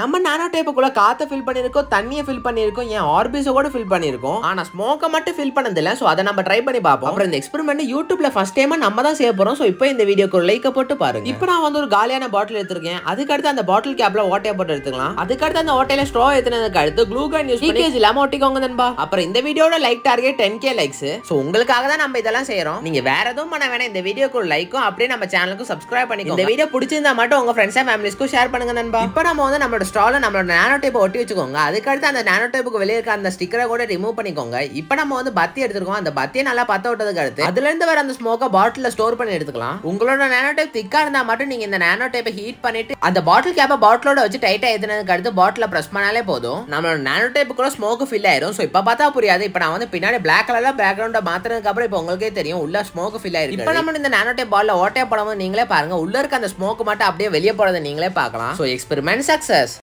நம்ம நானோ டேப்புக்குள்ள காற்றை ஃபில் பண்ணியிருக்கோம் தண்ணியை ஃபில் பண்ணியிருக்கோம் ஏன் ஆர்பிஸை கூட ஃபில் பண்ணியிருக்கோம் ஆனால் ஸ்மோக்க மட்டும் ஃபில் பண்ணதில்லை ஸோ அதை நம்ம ட்ரை பண்ணி பார்ப்போம் அப்புறம் இந்த எக்ஸ்பெரிமெண்ட் யூடியூப்ல ஃபர்ஸ்ட் டைம் நம்ம தான் செய்ய போகிறோம் ஸோ இப்போ இந்த வீடியோக்கு ஒரு லைக் போட்டு பாருங்க இப்போ நான் வந்து ஒரு காலியான பாட்டில் எடுத்திருக்கேன் அதுக்கடுத்து அந்த பாட்டில் கேப்ல ஓட்டையை போட்டு எடுத்துக்கலாம் அதுக்கடுத்து அந்த ஓட்டையில ஸ்ட்ரோ ஏற்றினதுக்கு அடுத்து க்ளூ கன் யூஸ் பண்ணி இல்லாம ஒட்டிக்கோங்க நண்பா அப்புறம் இந்த வீடியோட like target ten K likes so உங்களுக்காக தான் நம்ம இதெல்லாம் செய்யறோம் நீங்க வேற எதுவும் பண்ண வேணாம் இந்த வீடியோக்கு ஒரு லைக்கும் அப்படியே நம்ம சேனலுக்கும் சப்ஸ்கிரைப் பண்ணிக்கோங்க இந்த வீடியோ பிடிச்சிருந்தா மட்டும் உங்க ஃப்ரெண்ட்ஸ் அண்ட் ஃபேமிலிஸ்க்கும் ஷேர் பண்ணுங்க நண்பா இப்போ நம்ம வந்து நம்மளோட ஸ்டாலில் நம்மளோட நேனோ டைப்பை ஒட்டி வச்சுக்கோங்க அதுக்கடுத்து அந்த நேனோ டைப்புக்கு வெளியே இருக்க அந்த ஸ்டிக்கரை கூட ரிமூவ் பண்ணிக்கோங்க இப்போ நம்ம வந்து பத்தி எடுத்துருக்கோம் அந்த பத்தியை நல்லா பத்த விட்டதுக்கு அடுத்து அதுலேருந்து வர அந்த ஸ்மோக்கை பாட்டிலில் ஸ்டோர் பண்ணி எடுத்துக்கலாம் உங்களோட நேனோ டேப் திக்காக இருந்தால் மட்டும் நீங்கள் இந்த நேனோ டைப்பை ஹீட் பண்ணிட்டு அந்த பாட்டில் கேப்பை பாட்டிலோட வச்சு டைட்டாக எழுதுனதுக்கு அடுத்து பாட்டிலில் ப்ரெஸ் பண்ணாலே போதும் நம்மளோட நேனோ கூட ஸ்மோக்கு ஃபில் ஆயிரும் ஸோ இப்போ பார்த்தா புரியாது இப்போ நான் வந்து பின்னாடி பிளாக் கலரில் பேக்ரவுண்டை மாற்றினதுக்கு அப்புறம் இப்போ உங்களுக்கே தெரியும் உள்ள ஸ்மோக்கு ஃபில் ஆயிருக்கும் இப்போ நம்ம இந்த நேனோ டைப் பாட்டில் ஓட்டையை போடாமல் நீங்களே பாருங்கள் உள்ள இருக்க அந்த ஸ்மோக்கு மட்டும் அப்படியே வெளியே போகிறத நீங்களே பார்க்கலாம் ஸோ எக்ஸ்பெரிமெண்ட் சக்ஸஸ்